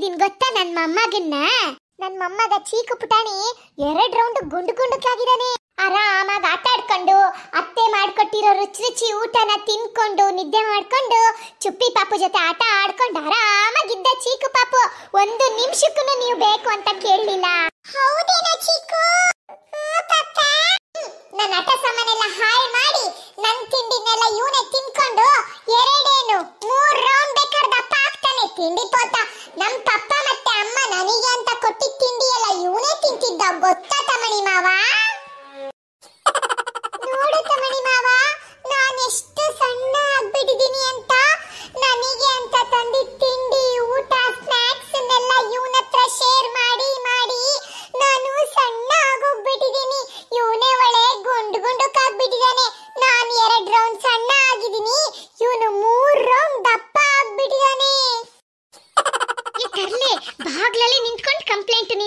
ಇದ್ದೀನಿ ಗೊತ್ತಾ ನನ್ ಮೊಮ್ಮಗನ್ನ ಮೊಮ್ಮಗ ಚೀಕು ಪುಟಾಣಿ ಎರಡ್ ರೌಂಡ್ ಗುಂಡು ಗುಂಡಕ್ಕಾಗಿದ್ದಾನೆ ಆರಾಮಾಗಿ ಆಟ ಆಡ್ಕೊಂಡು ಅತ್ತೆ ಮಾಡ್ಕೊಟ್ಟಿರೋ ರುಚಿ ರುಚಿ ಊಟನ ತಿನ್ಕೊಂಡು ನಿದ್ದೆ ಮಾಡ್ಕೊಂಡು ಚುಪ್ಪಿ ಪಾಪು ಜೊತೆ ಆಟ ಆಡ್ಕೊಂಡು ಆರಾಮಾಗಿದ್ದ ಚೀಕು ಪಾಪು ಒಂದು ನಿಮಿಷಕ್ಕೂ ನೀವು ಬೇಕು ಅಂತ ಕೇಳಲಿಲ್ಲ ಹೌದೇನೋ ಚೀಕು ನನ್ನ ಅಟ ಸಾಮಾನೆಲ್ಲ ಹಾಳು ಮಾಡಿ ನನ್ ತಿನ್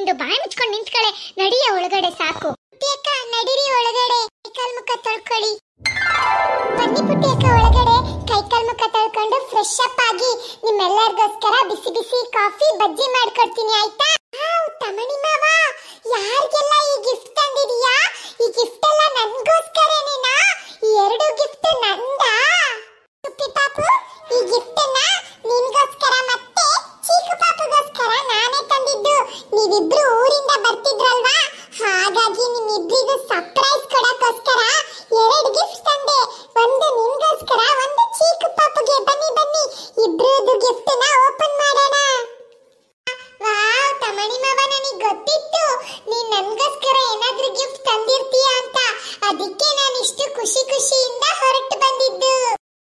ನಿಂದು ಬಾಯಿ ಮುಚ್ಕೊಂಡು ನಿಂತ್ಕಳೆ ನಡಿಯ ಒಳಗಡೆ ಸಾಕು ಅಕ್ಕ ನಡಿರಿ ಒಳಗಡೆ ಕೈಕಾಲ್ ಮುಖ ತೊಳ್ಕೊಳ್ಳಿ ಬನ್ನಿ ಅಕ್ಕ ಒಳಗಡೆ ಕೈಕಾಲ್ ಮುಖ ತೊಳ್ಕೊಂಡು ಫ್ರೆಶ್ ಅಪ್ ಆಗಿ ನಿಮ್ಮೆಲ್ಲರಿಗೋಸ್ಕರ ಬಿಸಿ ಬಿಸಿ ಕಾಫಿ ಬಜ್ಜಿ ಮಾಡ್ಕೊಡ್ತೀನಿ ಆಯ್ತಾ ತಮಣಿ ಮಾವಾ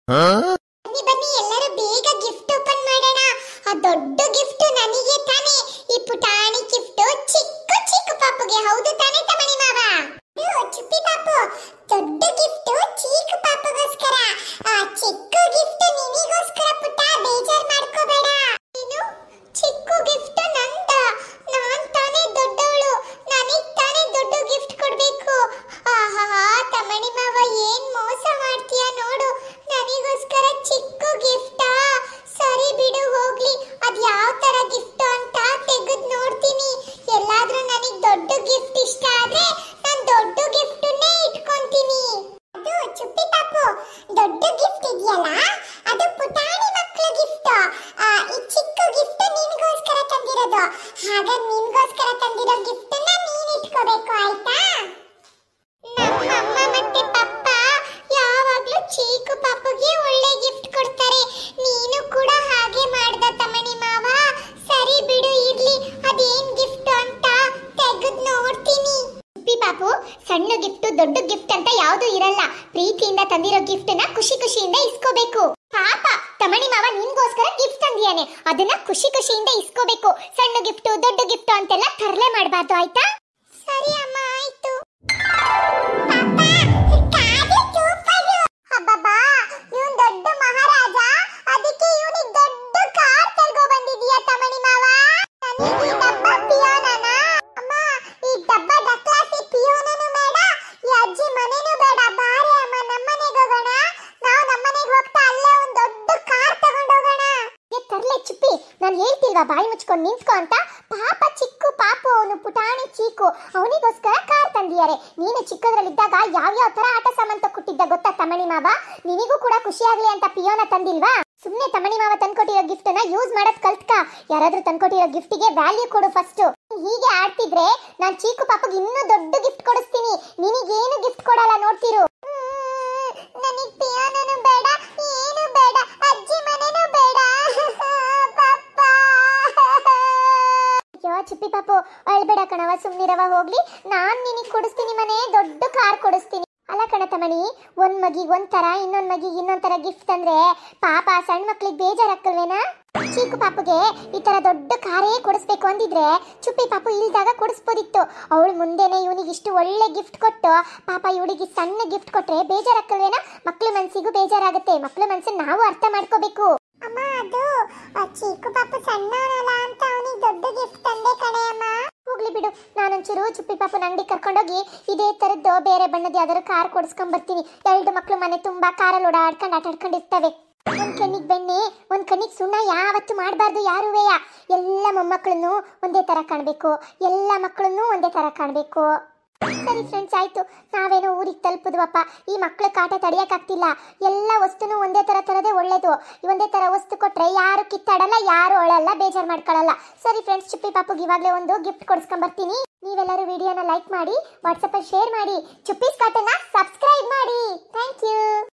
嗯。ಇಟ್ಕೊಂಡು ಹಾಗೆ ನಿನ್ಗೋಸ್ಕರ ತಂದಿರೋ ಗಿಫ್ಟ್ ನ ನೀನ್ ಇಟ್ಕೋಬೇಕು ಆಯ್ತಾ ನಮ್ಮಮ್ಮ ಮತ್ತೆ ಪಪ್ಪ ಯಾವಾಗ್ಲೂ ಚೀಕು ಪಾಪುಗೆ ಒಳ್ಳೆ ಗಿಫ್ಟ್ ಕೊಡ್ತಾರೆ ನೀನು ಕೂಡ ಹಾಗೆ ಮಾಡ್ದ ತಮಣಿ ಮಾವ ಸರಿ ಬಿಡು ಇರ್ಲಿ ಅದೇನ್ ಗಿಫ್ಟ್ ಅಂತ ತೆಗೆದ್ ನೋಡ್ತೀನಿ ಪಾಪು ಸಣ್ಣ ಗಿಫ್ಟ್ ದೊಡ್ಡ ಗಿಫ್ಟ್ ಅಂತ ಯಾವುದು ಇರಲ್ಲ ಪ್ರೀತಿಯಿಂದ ತಂದಿರೋ ಗಿಫ್ಟ್ ಖುಷಿ ಖುಷಿಯಿಂದ ಇಸ್ಕೋಬೇಕು ಪಾಪ ತಮಣಿ ಮಾವ ನಿನ್ಗೋಸ್ಕರ ಗಿಫ್ಟ್ ತಂದಿಯಾನೆ ಅದನ್ನ ಖುಷಿ ಖುಷಿಯಿಂದ ಇಸ್ಕೋಬೇಕು ಸಣ್ಣ ಗಿಫ್ಟ್ ದೊಡ್ಡ ಗಿಫ್ಟು ಅಂತೆಲ್ಲ ತರಲೆ ಮಾಡಬಾರ್ದು ಆಯ್ತಾ ಬಾಯಿ ಮುಚ್ಕೊಂಡು ನಿಂತ್ಕೊ ಅಂತ ಪಾಪ ಚಿಕ್ಕು ಪಾಪ ಅವನು ಪುಟಾಣಿ ಚೀಕು ಅವನಿಗೋಸ್ಕರ ಕಾರ್ ತಂದಿದ್ದಾರೆ ನೀನು ಚಿಕ್ಕದ್ರಲ್ಲಿದ್ದಾಗ ಯಾವ್ಯಾವ ತರ ಆಟ ಸಾಮಾನು ಕೊಟ್ಟಿದ್ದ ಗೊತ್ತಾ ತಮಣಿ ಮಾವ ನಿನಗೂ ಕೂಡ ಖುಷಿಯಾಗ್ಲಿ ಅಂತ ಪಿಯೋನ ತಂದಿಲ್ವಾ ಸುಮ್ನೆ ತಮಣಿ ಮಾವ ತಂದ್ಕೊಟ್ಟಿರೋ ಗಿಫ್ಟ್ ನ ಯೂಸ್ ಮಾಡೋದ್ ಕಲ್ತ್ಕ ಯಾರಾದ್ರೂ ತಂದ್ಕೊಟ್ಟಿರೋ ಗಿಫ್ಟಿಗೆ ವ್ಯಾಲ್ಯೂ ಕೊಡು ಫಸ್ಟ್ ಹೀಗೆ ಆಡ್ತಿದ್ರೆ ನಾನ್ ಚೀಕು ಪಾಪಗೆ ಇನ್ನೂ ದೊಡ್ಡ ಗಿಫ್ಟ್ ಕೊಡಿಸ್ತೀನಿ ನಿನಗೇನು ಗಿಫ್ಟ್ ಕೊಡಲ್ಲ ನೋಡ್ತಿರು ಬೇಡ ಅಳ್ಬೇಡ ಕಣವ ಸುಮ್ಮನಿರವ ಹೋಗ್ಲಿ ನಾನ್ ನಿನಗೆ ಕೊಡಿಸ್ತೀನಿ ಮನೆ ದೊಡ್ಡ ಕಾರ್ ಕೊಡಿಸ್ತೀನಿ ಅಲ್ಲ ಕಣ ತಮಣಿ ಒಂದ್ ಮಗಿಗೆ ಒಂದ್ ತರ ಇನ್ನೊಂದ್ ಮಗಿಗೆ ಇನ್ನೊಂದ್ ತರ ಗಿಫ್ಟ್ ಅಂದ್ರೆ ಪಾಪ ಸಣ್ಣ ಮಕ್ಳಿಗೆ ಬೇಜಾರಾಕಲ್ವೇನಾ ಚೀಕು ಪಾಪುಗೆ ಈ ತರ ದೊಡ್ಡ ಕಾರೇ ಕೊಡಿಸ್ಬೇಕು ಅಂದಿದ್ರೆ ಚುಪ್ಪಿ ಪಾಪು ಇಲ್ದಾಗ ಕೊಡಿಸ್ಬೋದಿತ್ತು ಅವಳು ಮುಂದೆನೆ ಇವನಿಗೆ ಇಷ್ಟು ಒಳ್ಳೆ ಗಿಫ್ಟ್ ಕೊಟ್ಟು ಪಾಪ ಇವಳಿಗೆ ಸಣ್ಣ ಗಿಫ್ಟ್ ಕೊಟ್ರೆ ಬೇಜಾರಾಕಲ್ವೇನಾ ಮಕ್ಳ ಮನ್ಸಿಗೂ ಬೇಜಾರಾಗುತ್ತೆ ಮಕ್ಳ ಮನ್ಸನ್ನ ನಾವು ಅರ್ಥ ಮಾಡ್ಕೋಬೇಕು ಚಿಕ್ಕ ಪಾಪ ಸಣ್ಣವನಲ್ಲ ಅಂತ ಅವನಿಗೆ ದೊಡ್ಡ ಗಿಫ್ಟ್ ತಂದೆ ಕಣೆ ಅಮ್ಮ ಹೋಗ್ಲಿ ಬಿಡು ನಾನೊಂಚೂರು ಚುಪ್ಪಿ ಪಾಪನ ಅಂಗಡಿ ಕರ್ಕೊಂಡೋಗಿ ಇದೇ ಥರದ್ದು ಬೇರೆ ಬಣ್ಣದ ಯಾವ್ದಾದ್ರು ಕಾರ್ ಕೊಡಿಸ್ಕೊಂಡ್ಬರ್ತೀನಿ ಎರಡು ಮಕ್ಕಳು ಮನೆ ತುಂಬ ಕಾರಲ್ಲಿ ಓಡಾಡ್ಕೊಂಡು ಆಟಾಡ್ಕೊಂಡಿರ್ತವೆ ಒಂದು ಕಣ್ಣಿಗೆ ಬೆಣ್ಣೆ ಒಂದು ಕಣ್ಣಿಗೆ ಸುಣ್ಣ ಯಾವತ್ತು ಮಾಡಬಾರ್ದು ಯಾರುವೆಯ ಎಲ್ಲ ಮೊಮ್ಮಕ್ಕಳನ್ನು ಒಂದೇ ಥರ ಕಾಣಬೇಕು ಎಲ್ಲ ಮಕ್ಕಳನ್ನು ಒಂದೇ ಥರ ಕಾಣಬೇಕು ಸರಿ ಫ್ರೆಂಡ್ಸ್ ಆಯ್ತು ನಾವೇನು ಊರಿಗೆ ತಲುಪಿದ್ವಪ್ಪ ಈ ಮಕ್ಕಳ ಕಾಟ ತಡೆಯೋಕ್ಕಾಗ್ತಿಲ್ಲ ಎಲ್ಲ ವಸ್ತುನು ಒಂದೇ ತರ ಥರದೇ ಒಳ್ಳೇದು ಒಂದೇ ತರ ವಸ್ತು ಕೊಟ್ಟರೆ ಯಾರು ಕಿತ್ತಾಡಲ್ಲ ಯಾರು ಒಳಲ್ಲ ಬೇಜಾರು ಮಾಡ್ಕೊಳ್ಳಲ್ಲ ಸರಿ ಫ್ರೆಂಡ್ಸ್ ಚುಪ್ಪಿ ಪಾಪುಗೆ ಇವಾಗಲೇ ಒಂದು ಗಿಫ್ಟ್ ಬರ್ತೀನಿ ನೀವೆಲ್ಲರೂ ವಿಡಿಯೋನ ಲೈಕ್ ಮಾಡಿ ಅಲ್ಲಿ ಶೇರ್ ಮಾಡಿ ಚುಪ್ಪಿ ಕಾಟನ್ನ ಸಬ್ಸ್ಕ್ರೈಬ್ ಮಾಡಿ ಥ್ಯಾಂಕ್ ಯು